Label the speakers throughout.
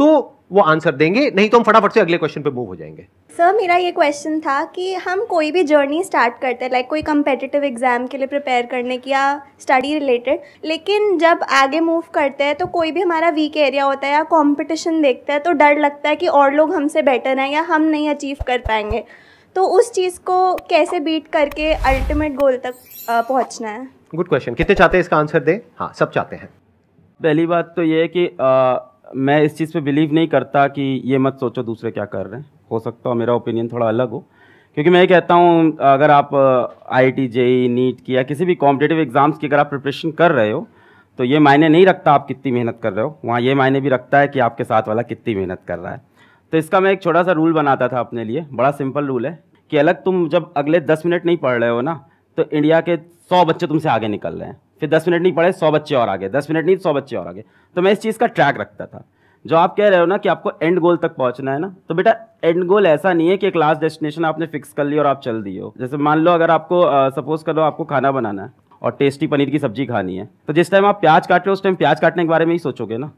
Speaker 1: तो वो आंसर देंगे नहीं तो हम फटाफट से अगले क्वेश्चन पे मूव हो जाएंगे
Speaker 2: सर मेरा ये क्वेश्चन था कि हम कोई भी जर्नी स्टार्ट करते हैं लाइक कोई कम्पिटिटिव एग्ज़ाम के लिए प्रिपेयर करने की या स्टडी रिलेटेड लेकिन जब आगे मूव करते हैं तो कोई भी हमारा वीक एरिया होता है या कॉम्पिटिशन देखता है तो डर लगता है कि और लोग हमसे बेटर हैं या हम नहीं अचीव कर पाएंगे तो उस चीज़ को कैसे बीट करके अल्टीमेट गोल तक पहुँचना है
Speaker 1: गुड क्वेश्चन कितने
Speaker 2: चाहते हैं इसका आंसर दे हाँ सब चाहते हैं
Speaker 1: पहली बात तो ये है कि आ... मैं इस चीज़ पे बिलीव नहीं करता कि ये मत सोचो दूसरे क्या कर रहे हैं हो सकता हो मेरा ओपिनियन थोड़ा अलग हो क्योंकि मैं ये कहता हूँ अगर आप आई टी जेई नीट की या किसी भी कॉम्पिटेटिव एग्ज़ाम्स की अगर आप प्रिपरेशन कर रहे हो तो ये मायने नहीं रखता आप कितनी मेहनत कर रहे हो वहाँ ये मायने भी रखता है कि आपके साथ वाला कितनी मेहनत कर रहा है तो इसका मैं एक छोटा सा रूल बनाता था अपने लिए बड़ा सिंपल रूल है कि अलग तुम जब अगले दस मिनट नहीं पढ़ रहे हो ना तो इंडिया के सौ बच्चे तुमसे आगे निकल रहे हैं फिर दस मिनट नहीं पढ़े सौ बच्चे और आ गए दस मिनट नहीं सौ बच्चे और आ गए तो मैं इस चीज़ का ट्रैक रखता था जो आप कह रहे हो ना कि आपको एंड गोल तक पहुंचना है ना तो बेटा एंड गोल ऐसा नहीं है कि एक लास्ट डेस्टिनेशन आपने फिक्स कर ली और आप चल दिए हो जैसे मान लो अगर आपको सपोज कर लो आपको खाना बनाना है और टेस्टी पनीर की सब्जी खानी है तो जिस टाइम आप प्याज काट रहे हो उस टाइम प्याज काटने के बारे में ही सोचोगे ना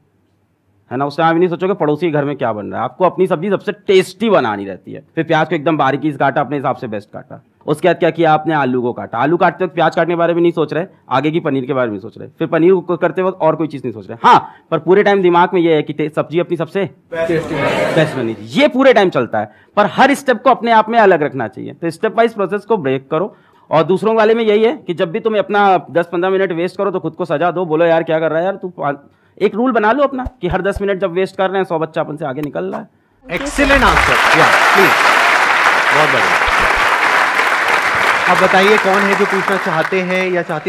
Speaker 1: है ना उस टाइम नहीं सोचोगे पड़ोसी के घर में क्या बन रहा है आपको अपनी सब्जी सबसे टेस्टी बनानी रहती है फिर प्याज को एकदम बारीकी से काटा अपने हिसाब से बेस्ट काटा उसके बाद क्या किया आपने आलू को काटा आलू काटते वक्त प्याज काटने के बारे में नहीं सोच रहे आगे की पनीर के बारे में सोच रहे फिर पनीर को करते वक्त और कोई चीज़ नहीं सोच रहे हाँ पर पूरे टाइम दिमाग में ये है कि सब्जी अपनी सबसे बेस्ट बनी ये पूरे टाइम चलता है पर हर स्टेप को अपने आप में अलग रखना चाहिए तो स्टेप वाइज प्रोसेस को ब्रेक करो और दूसरों वाले में यही है कि जब भी तुम अपना दस पंद्रह मिनट वेस्ट करो तो खुद को सजा दो बोलो यार क्या कर रहा है यार तू एक रूल बना लो अपना कि हर दस मिनट जब वेस्ट कर रहे हैं सौ बच्चा अपन से आगे निकल रहा है एक्सीलेंट आंसर बहुत बढ़िया अब बताइए कौन है जो पूछना चाहते हैं या चाहते